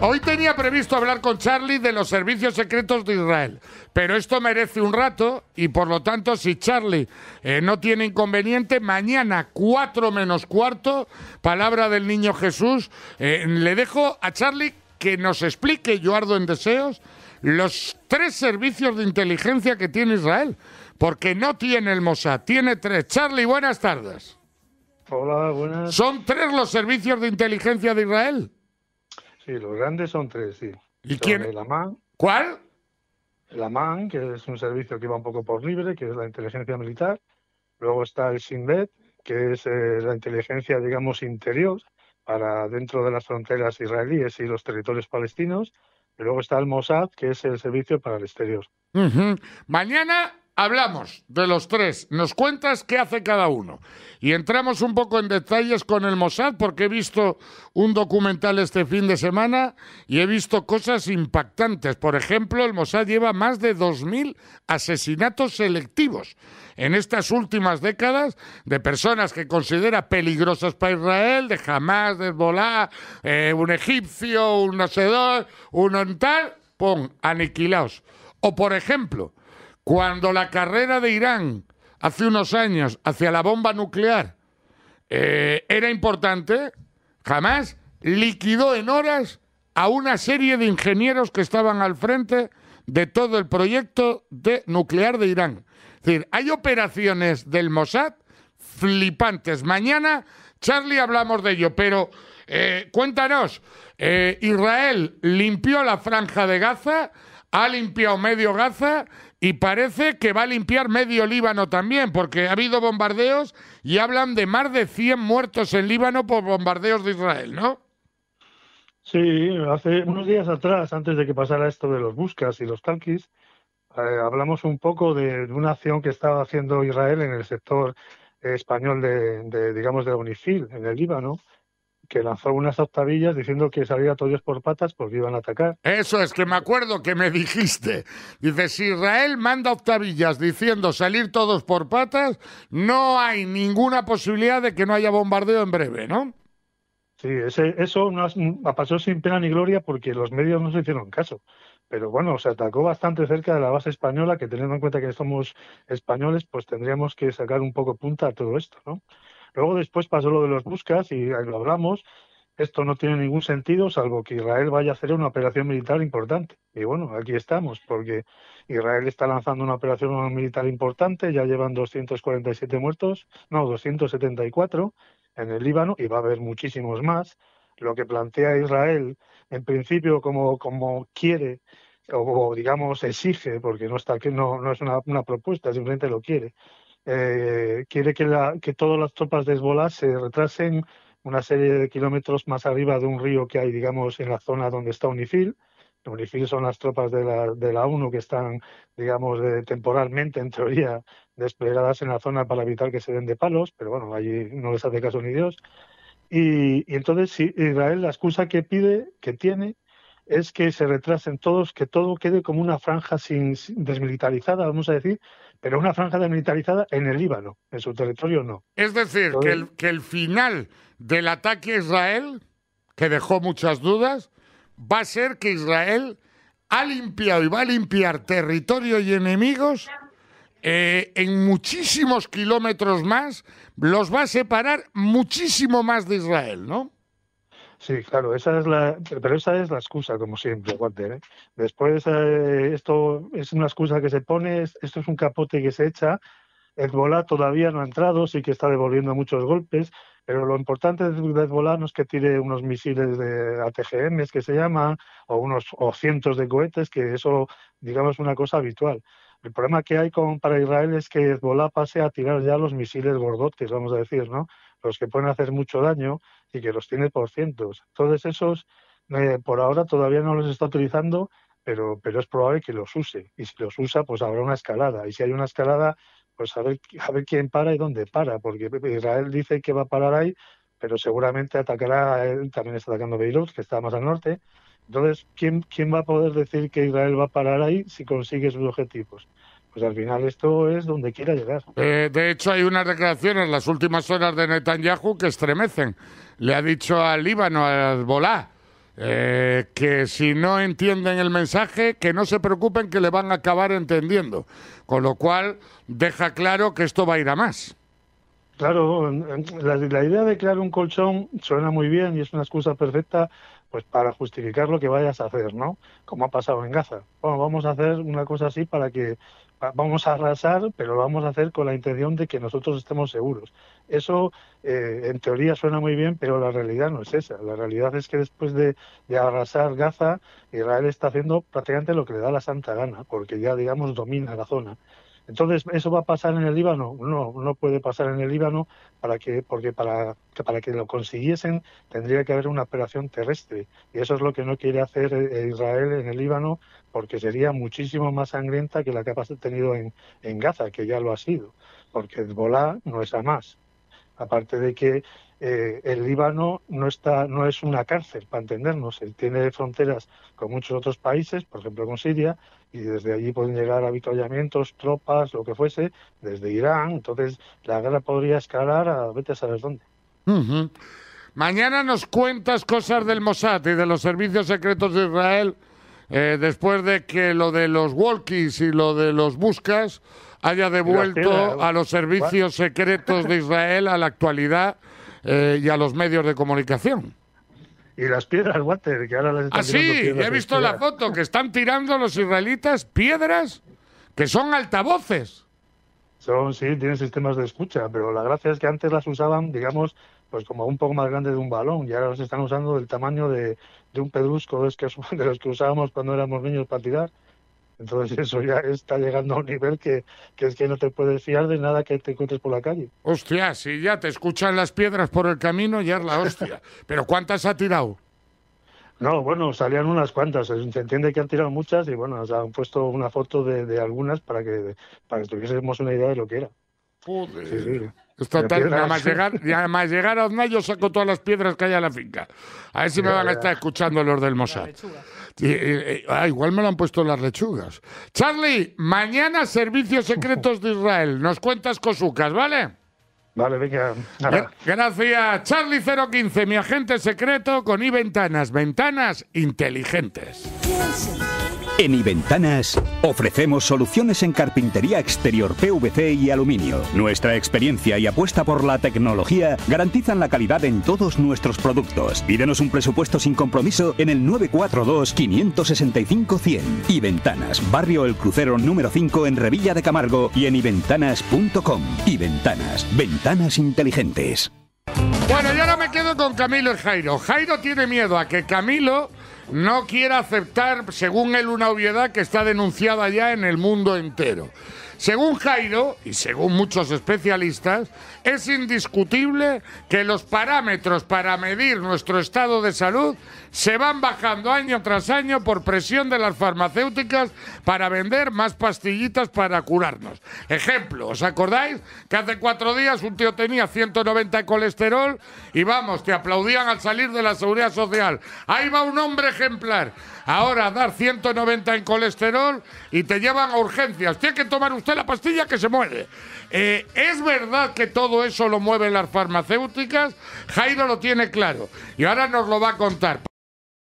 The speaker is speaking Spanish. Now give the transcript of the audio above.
Hoy tenía previsto hablar con Charlie de los servicios secretos de Israel, pero esto merece un rato y por lo tanto si Charlie eh, no tiene inconveniente, mañana cuatro menos cuarto, palabra del niño Jesús, eh, le dejo a Charlie que nos explique, yo ardo en deseos, los tres servicios de inteligencia que tiene Israel, porque no tiene el Mossad, tiene tres. Charlie, buenas tardes. Hola, buenas. ¿Son tres los servicios de inteligencia de Israel? Sí, los grandes son tres, sí. ¿Y quién? El ¿Cuál? El AMAN, que es un servicio que va un poco por libre, que es la inteligencia militar. Luego está el SINBED, que es eh, la inteligencia, digamos, interior para dentro de las fronteras israelíes y los territorios palestinos. Y luego está el Mossad, que es el servicio para el exterior. Mañana Hablamos de los tres, nos cuentas qué hace cada uno. Y entramos un poco en detalles con el Mossad, porque he visto un documental este fin de semana y he visto cosas impactantes. Por ejemplo, el Mossad lleva más de 2.000 asesinatos selectivos en estas últimas décadas de personas que considera peligrosas para Israel, de Hamas, de volar eh, un egipcio, un nacedor, un pon, aniquilados. O por ejemplo, cuando la carrera de Irán hace unos años hacia la bomba nuclear eh, era importante, jamás liquidó en horas a una serie de ingenieros que estaban al frente de todo el proyecto de nuclear de Irán. Es decir, hay operaciones del Mossad flipantes. Mañana, Charlie, hablamos de ello, pero eh, cuéntanos, eh, Israel limpió la franja de Gaza, ha limpiado medio Gaza y parece que va a limpiar medio Líbano también, porque ha habido bombardeos y hablan de más de 100 muertos en Líbano por bombardeos de Israel, ¿no? Sí, hace unos días atrás, antes de que pasara esto de los buscas y los tanquis, eh, hablamos un poco de, una acción que estaba haciendo Israel en el sector español de, digamos, de la UNIFIL, en el Líbano, que lanzó unas octavillas diciendo que salía todos por patas porque iban a atacar. Eso es, que me acuerdo que me dijiste. Dice si Israel manda octavillas diciendo salir todos por patas, no hay ninguna posibilidad de que no haya bombardeo en breve, ¿no? Sí, eso no, pasó sin pena ni gloria porque los medios no se hicieron caso pero bueno, se atacó bastante cerca de la base española, que teniendo en cuenta que somos españoles, pues tendríamos que sacar un poco punta a todo esto, ¿no? Luego después pasó lo de los buscas y ahí lo hablamos. Esto no tiene ningún sentido salvo que Israel vaya a hacer una operación militar importante. Y bueno, aquí estamos, porque Israel está lanzando una operación militar importante, ya llevan 247 muertos, no, 274 en el Líbano y va a haber muchísimos más. Lo que plantea Israel, en principio, como, como quiere o, digamos exige, porque no está no, no es una, una propuesta, simplemente lo quiere eh, quiere que, la, que todas las tropas de Hezbollah se retrasen una serie de kilómetros más arriba de un río que hay, digamos, en la zona donde está UNIFIL. UNIFIL son las tropas de la, de la ONU que están, digamos, temporalmente, en teoría, desplegadas en la zona para evitar que se den de palos, pero bueno, allí no les hace caso ni Dios. Y, y entonces Israel la excusa que pide, que tiene, es que se retrasen todos, que todo quede como una franja sin, desmilitarizada, vamos a decir, pero una franja desmilitarizada en el Líbano, en su territorio no. Es decir, que, el, que el final del ataque a Israel, que dejó muchas dudas, va a ser que Israel ha limpiado y va a limpiar territorio y enemigos eh, en muchísimos kilómetros más, los va a separar muchísimo más de Israel, ¿no? Sí, claro, esa es la, pero esa es la excusa, como siempre, Walter. ¿eh? Después, eh, esto es una excusa que se pone, esto es un capote que se echa. Hezbollah todavía no ha entrado, sí que está devolviendo muchos golpes, pero lo importante de Hezbollah no es que tire unos misiles de ATGM, que se llama, o unos o cientos de cohetes, que eso, digamos, es una cosa habitual. El problema que hay con, para Israel es que Hezbollah pase a tirar ya los misiles gordotes, vamos a decir, ¿no? los que pueden hacer mucho daño y que los tiene por cientos. Todos esos, eh, por ahora todavía no los está utilizando, pero, pero es probable que los use. Y si los usa, pues habrá una escalada. Y si hay una escalada, pues a ver, a ver quién para y dónde para, porque Israel dice que va a parar ahí, pero seguramente atacará, él también está atacando Beirut, que está más al norte. Entonces, ¿quién, ¿quién va a poder decir que Israel va a parar ahí si consigue sus objetivos? pues al final esto es donde quiera llegar. Eh, de hecho, hay unas declaraciones las últimas horas de Netanyahu que estremecen. Le ha dicho al Líbano, a Volá, eh, que si no entienden el mensaje, que no se preocupen que le van a acabar entendiendo. Con lo cual, deja claro que esto va a ir a más. Claro, la, idea de crear un colchón suena muy bien y es una excusa perfecta pues para justificar lo que vayas a hacer, ¿no? Como ha pasado en Gaza. Bueno, vamos a hacer una cosa así para que vamos a arrasar, pero lo vamos a hacer con la intención de que nosotros estemos seguros. Eso eh, en teoría suena muy bien, pero la realidad no es esa. La realidad es que después de, de, arrasar Gaza, Israel está haciendo prácticamente lo que le da la santa gana, porque ya, digamos, domina la zona. Entonces, ¿eso va a pasar en el Líbano? No, no puede pasar en el Líbano para que, porque para, para que lo consiguiesen tendría que haber una operación terrestre. Y eso es lo que no quiere hacer eh, Israel en el Líbano porque sería muchísimo más sangrienta que la que ha tenido en, Gaza, que ya lo ha sido, porque Hezbollah no es a más. Aparte de que eh, el Líbano no está, no es una cárcel, para entendernos. Él tiene fronteras con muchos otros países, por ejemplo con Siria, y desde allí pueden llegar avituallamientos, tropas, lo que fuese, desde Irán. Entonces la guerra podría escalar a vete a saber dónde. Mañana nos cuentas cosas del Mossad y de los servicios secretos de Israel eh, después de que lo de los walkies y lo de los buscas haya devuelto ¿eh? a los servicios secretos de Israel a la actualidad eh, y a los medios de comunicación. Y las piedras, Walter, que ahora las están Ah, sí, he visto la foto, que están tirando los israelitas piedras que son altavoces. Son, sí, tienen sistemas de escucha, pero la gracia es que antes las usaban, digamos, pues como un poco más grande de un balón, y ahora los están usando del tamaño de, de un pedrusco que es que, de los que usábamos cuando éramos niños para tirar. Entonces eso ya está llegando a un nivel que, es que no te puedes fiar de nada que te encuentres por la calle. Hostia, si ya te escuchan las piedras por el camino, ya es la hostia. ¿Pero cuántas ha tirado? No, bueno, salían unas cuantas. Eh, se entiende que han tirado muchas y bueno, nos han puesto una foto de, de, algunas para que, para que tuviésemos una idea de lo que era. Joder. Sí, Está nada, más llegar, a yo saco todas las piedras que hay en la finca. A ver si me van a estar escuchando los del Mossad. Ah, igual me lo han puesto las lechugas. Charlie, mañana Servicios Secretos de Israel. Nos cuentas cosucas, ¿vale? Vale, venga. Gracias. Charlie 015, mi agente secreto con ventanas Ventanas inteligentes. En Iventanas ofrecemos soluciones en carpintería exterior PVC y aluminio. Nuestra experiencia y apuesta por la tecnología garantizan la calidad en todos nuestros productos. Pídenos un presupuesto sin compromiso en el 942 565 100. Y barrio El Crucero número 5 en Revilla de Camargo y en iventanas.com. Y Ventanas, ventanas inteligentes. Bueno, yo ahora me quedo con Camilo y Jairo. Jairo tiene miedo a que Camilo no quiere aceptar, según él, una obviedad que está denunciada ya en el mundo entero. Según Jairo, y según muchos especialistas, es indiscutible que los parámetros para medir nuestro estado de salud se van bajando año tras año por presión de las farmacéuticas para vender más pastillitas para curarnos. Ejemplo, ¿os acordáis que hace cuatro días un tío tenía 190 de colesterol y vamos, te aplaudían al salir de la seguridad social? Ahí va un hombre ejemplar. Ahora dar 190 en colesterol y te llevan a urgencias. Tiene que tomar usted la pastilla que se mueve. Eh, ¿Es verdad que todo eso lo mueven las farmacéuticas? Jairo lo tiene claro y ahora nos lo va a contar.